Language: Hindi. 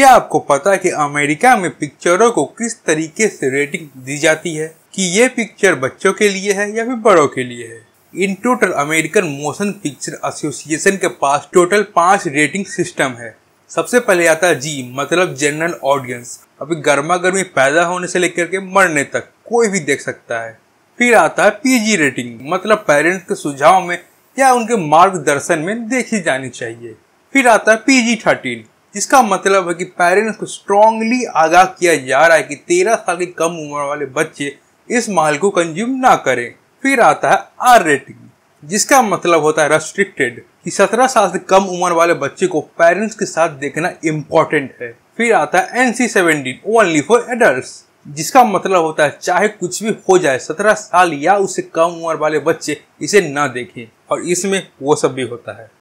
क्या आपको पता है कि अमेरिका में पिक्चरों को किस तरीके से रेटिंग दी जाती है कि ये पिक्चर बच्चों के लिए है या फिर बड़ों के लिए है in total American Motion Picture Association के पास टोटल पांच रेटिंग सिस्टम है सबसे पहले आता है जी मतलब जनरल ऑडियंस अभी गर्मा गर्मी पैदा होने से लेकर के मरने तक कोई भी देख सकता है फिर आता है पीजी रेटिंग मतलब पेरेंट्स के सुझाव में या उनके मार्गदर्शन में देखी जानी चाहिए फिर आता है पीजी थर्टीन जिसका मतलब है कि पेरेंट्स को स्ट्रांगली आगाह किया जा रहा है कि तेरह साल की कम उम्र वाले बच्चे इस माल को कंज्यूम ना करें फिर आता है आर रेटिंग जिसका मतलब होता है रेस्ट्रिक्टेड कि सत्रह साल से कम उम्र वाले बच्चे को पेरेंट्स के साथ देखना इम्पोर्टेंट है फिर आता है N C only for adult जिसका मतलब होता है चाहे कुछ भी हो जाए सत्रह साल या उससे कम उम्र वाले बच्चे इसे ना देखें और इसमें वो सब भी होता है